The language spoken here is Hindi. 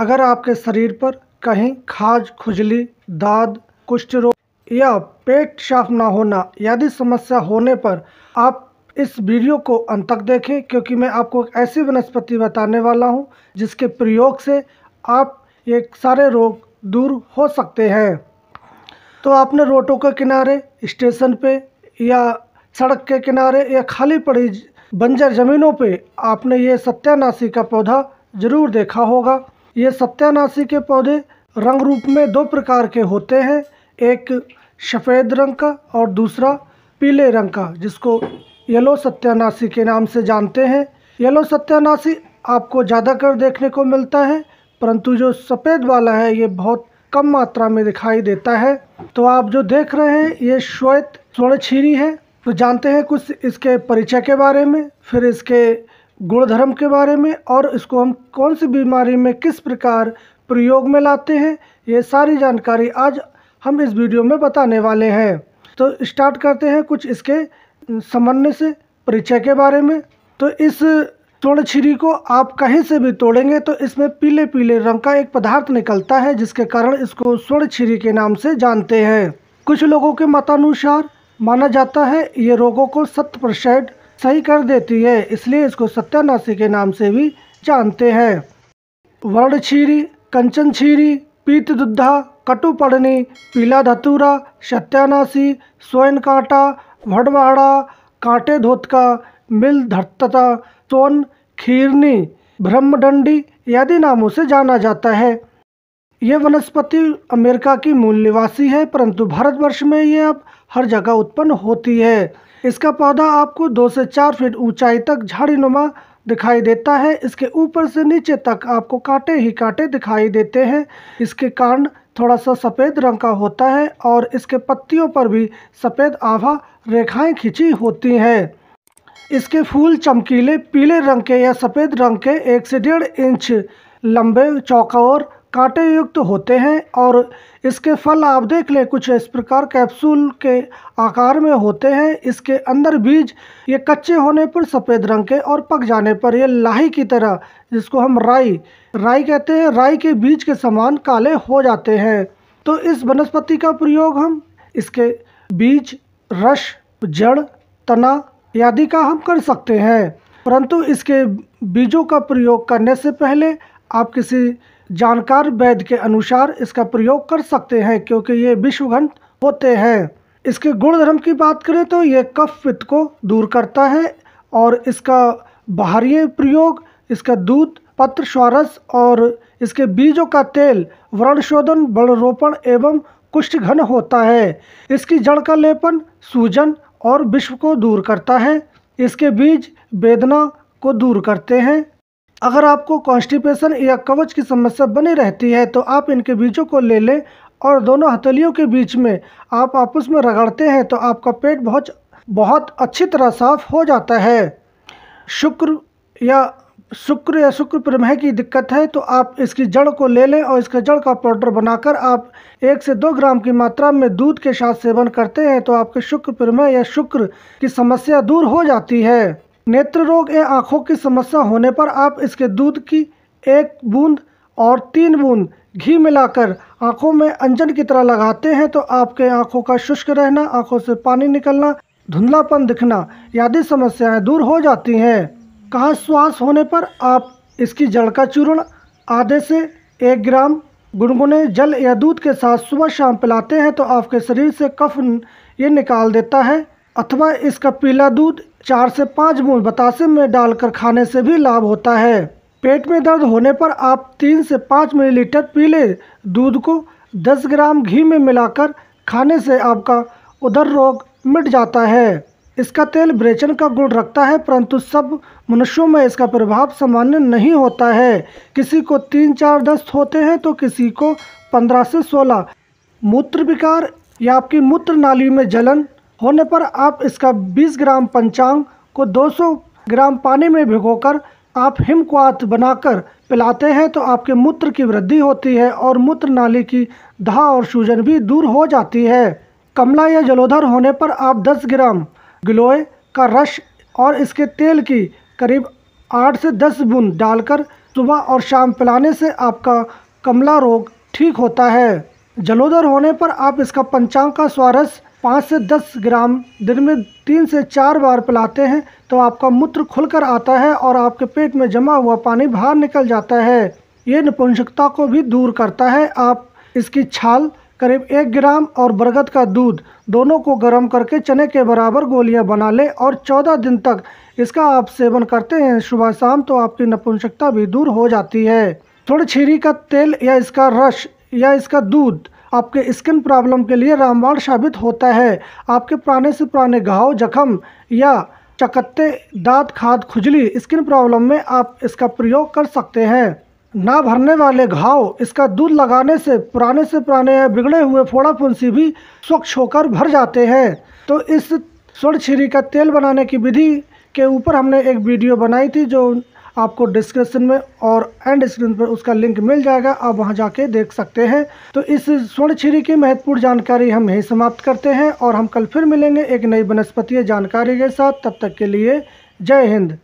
अगर आपके शरीर पर कहीं खाज खुजली दाद कुष्ठ रोग या पेट साफ ना होना आदि समस्या होने पर आप इस वीडियो को अंत तक देखें क्योंकि मैं आपको एक ऐसी वनस्पति बताने वाला हूं जिसके प्रयोग से आप ये सारे रोग दूर हो सकते हैं तो आपने रोटों के किनारे स्टेशन पे या सड़क के किनारे या खाली पड़ी बंजर ज़मीनों पे आपने ये सत्यानाशी का पौधा ज़रूर देखा होगा ये सत्यानाशी के पौधे रंग रूप में दो प्रकार के होते हैं एक सफ़ेद रंग का और दूसरा पीले रंग का जिसको येलो सत्यानाशी के नाम से जानते हैं येलो सत्यानाशी आपको ज़्यादा कर देखने को मिलता है परंतु जो सफ़ेद वाला है ये बहुत कम मात्रा में दिखाई देता है तो आप जो देख रहे हैं ये श्वेत स्वर्ण छीरी है तो जानते हैं कुछ इसके परिचय के बारे में फिर इसके गुणधर्म के बारे में और इसको हम कौन सी बीमारी में किस प्रकार प्रयोग में लाते हैं ये सारी जानकारी आज हम इस वीडियो में बताने वाले हैं तो स्टार्ट करते हैं कुछ इसके समन्वय से परिचय के बारे में तो इस छिरी को आप कहीं से भी तोड़ेंगे तो इसमें पीले पीले रंग का एक पदार्थ निकलता है जिसके कारण इसको स्वर्ण छिरी के नाम से जानते हैं कुछ लोगों के मतानुसार माना जाता है ये रोगों को सत्य परसेंट सही कर देती है इसलिए इसको सत्यानाशी के नाम से भी जानते हैं वर्ण छीरी कंचन छीरी पीत दुद्धा कटुपड़नी पीला धतूरा सत्यानाशी स्वयं कांटा भड़वाड़ा कांटे धोतका मिल धर्तता सोन खीरनी ब्रह्मडंडी आदि नामों से जाना जाता है ये वनस्पति अमेरिका की मूल निवासी है परंतु भारतवर्ष में ये अब हर जगह उत्पन्न होती है इसका पौधा आपको दो से चार फीट ऊंचाई तक झाड़ी नुमा दिखाई देता है इसके ऊपर से नीचे तक आपको कांटे ही कांटे दिखाई देते हैं इसके कांड थोड़ा सा सफ़ेद रंग का होता है और इसके पत्तियों पर भी सफ़ेद आभा रेखाएं खिंची होती हैं इसके फूल चमकीले पीले रंग के या सफ़ेद रंग के एक से डेढ़ इंच लंबे चौकोर कांटे युक्त होते हैं और इसके फल आप देख लें कुछ इस प्रकार कैप्सूल के आकार में होते हैं इसके अंदर बीज ये कच्चे होने पर सफ़ेद रंग के और पक जाने पर ये लाही की तरह जिसको हम राई राई कहते हैं राई के बीज के समान काले हो जाते हैं तो इस वनस्पति का प्रयोग हम इसके बीज रस जड़ तना आदि का हम कर सकते हैं परंतु इसके बीजों का प्रयोग करने से पहले आप किसी जानकार वैद्य के अनुसार इसका प्रयोग कर सकते हैं क्योंकि ये विश्वघंत होते हैं इसके गुण धर्म की बात करें तो ये कफ पित्त को दूर करता है और इसका बाहरी प्रयोग इसका दूध पत्र स्वारस और इसके बीजों का तेल वर्ण शोधन रोपण एवं कुष्ठ घन होता है इसकी जड़ का लेपन सूजन और विश्व को दूर करता है इसके बीज वेदना को दूर करते हैं अगर आपको कॉन्स्टिपेशन या कवच की समस्या बनी रहती है तो आप इनके बीजों को ले लें और दोनों हथेलियों के बीच में आप आपस में रगड़ते हैं तो आपका पेट बहुत बहुत अच्छी तरह साफ हो जाता है शुक्र या शुक्र या शुक्र प्रमेह की दिक्कत है तो आप इसकी जड़ को ले लें और इसके जड़ का पाउडर बनाकर आप एक से दो ग्राम की मात्रा में दूध के साथ सेवन करते हैं तो आपके शुक्र प्रमेह या शुक्र की समस्या दूर हो जाती है नेत्र रोग या आँखों की समस्या होने पर आप इसके दूध की एक बूंद और तीन बूंद घी मिलाकर आँखों में अंजन की तरह लगाते हैं तो आपके आँखों का शुष्क रहना आँखों से पानी निकलना धुंधलापन दिखना आदि समस्याएं दूर हो जाती हैं कहा श्वास होने पर आप इसकी जड़ का चूर्ण आधे से एक ग्राम गुनगुने जल या दूध के साथ सुबह शाम पिलाते हैं तो आपके शरीर से कफ ये निकाल देता है अथवा इसका पीला दूध चार से पाँच बूंद बतासे में डालकर खाने से भी लाभ होता है पेट में दर्द होने पर आप तीन से पाँच मिलीलीटर पीले दूध को दस ग्राम घी में मिलाकर खाने से आपका उदर रोग मिट जाता है इसका तेल ब्रेचन का गुण रखता है परंतु सब मनुष्यों में इसका प्रभाव सामान्य नहीं होता है किसी को तीन चार दस्त होते हैं तो किसी को पंद्रह से सोलह मूत्र विकार या आपकी मूत्र नाली में जलन होने पर आप इसका 20 ग्राम पंचांग को 200 ग्राम पानी में भिगोकर आप हिमक्वात बनाकर पिलाते हैं तो आपके मूत्र की वृद्धि होती है और मूत्र नाली की दहा और सूजन भी दूर हो जाती है कमला या जलोधर होने पर आप 10 ग्राम गिलोय का रस और इसके तेल की करीब 8 से 10 बूंद डालकर सुबह और शाम पिलाने से आपका कमला रोग ठीक होता है जलोधर होने पर आप इसका पंचांग का स्वारस पाँच से दस ग्राम दिन में तीन से चार बार पिलाते हैं तो आपका मूत्र खुलकर आता है और आपके पेट में जमा हुआ पानी बाहर निकल जाता है ये नपुंसकता को भी दूर करता है आप इसकी छाल करीब एक ग्राम और बरगद का दूध दोनों को गर्म करके चने के बराबर गोलियां बना लें और चौदह दिन तक इसका आप सेवन करते हैं सुबह शाम तो आपकी नपुंसकता भी दूर हो जाती है थोड़ी छीरी का तेल या इसका रस या इसका दूध आपके स्किन प्रॉब्लम के लिए रामबाण साबित होता है आपके पुराने से पुराने घाव जख्म या चकत्ते दांत खाद खुजली स्किन प्रॉब्लम में आप इसका प्रयोग कर सकते हैं ना भरने वाले घाव इसका दूध लगाने से पुराने से पुराने या बिगड़े हुए फोड़ा फुंसी भी स्वच्छ होकर भर जाते हैं तो इस स्वर्ण छीरी का तेल बनाने की विधि के ऊपर हमने एक वीडियो बनाई थी जो आपको डिस्क्रिप्शन में और एंड स्क्रीन पर उसका लिंक मिल जाएगा आप वहां जाके देख सकते हैं तो इस स्वर्ण छिरी की महत्वपूर्ण जानकारी हम यहीं समाप्त करते हैं और हम कल फिर मिलेंगे एक नई वनस्पति जानकारी के साथ तब तक के लिए जय हिंद